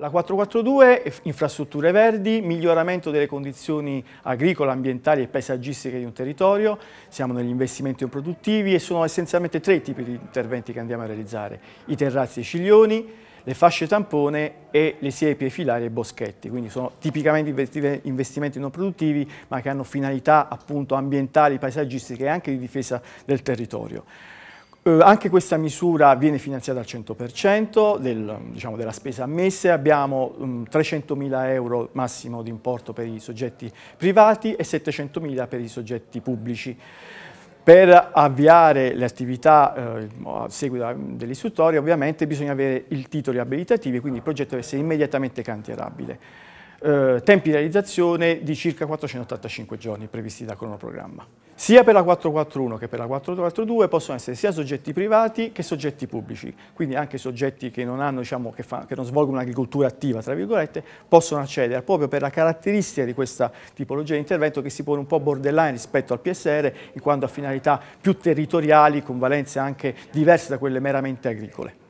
La 442 infrastrutture verdi, miglioramento delle condizioni agricole, ambientali e paesaggistiche di un territorio, siamo negli investimenti produttivi e sono essenzialmente tre tipi di interventi che andiamo a realizzare, i terrazzi e i ciglioni, le fasce tampone e le siepi filari e boschetti, quindi sono tipicamente investimenti non produttivi ma che hanno finalità appunto ambientali, paesaggistiche e anche di difesa del territorio. Eh, anche questa misura viene finanziata al 100% del, diciamo, della spesa ammessa, abbiamo um, mm, 300.000 euro massimo di importo per i soggetti privati e 700.000 per i soggetti pubblici. Per avviare le attività eh, a seguito mm, dell'istruttoria ovviamente bisogna avere i titoli abilitativi, quindi il progetto deve essere immediatamente cantierabile eh, tempi di realizzazione di circa 485 giorni previsti dal cronoprogramma. Sia per la 441 che per la 442 possono essere sia soggetti privati che soggetti pubblici, quindi anche soggetti che non, hanno, diciamo, che fa, che non svolgono un'agricoltura attiva, tra virgolette, possono accedere proprio per la caratteristica di questa tipologia di intervento che si pone un po' borderline rispetto al PSR in quanto ha finalità più territoriali con valenze anche diverse da quelle meramente agricole.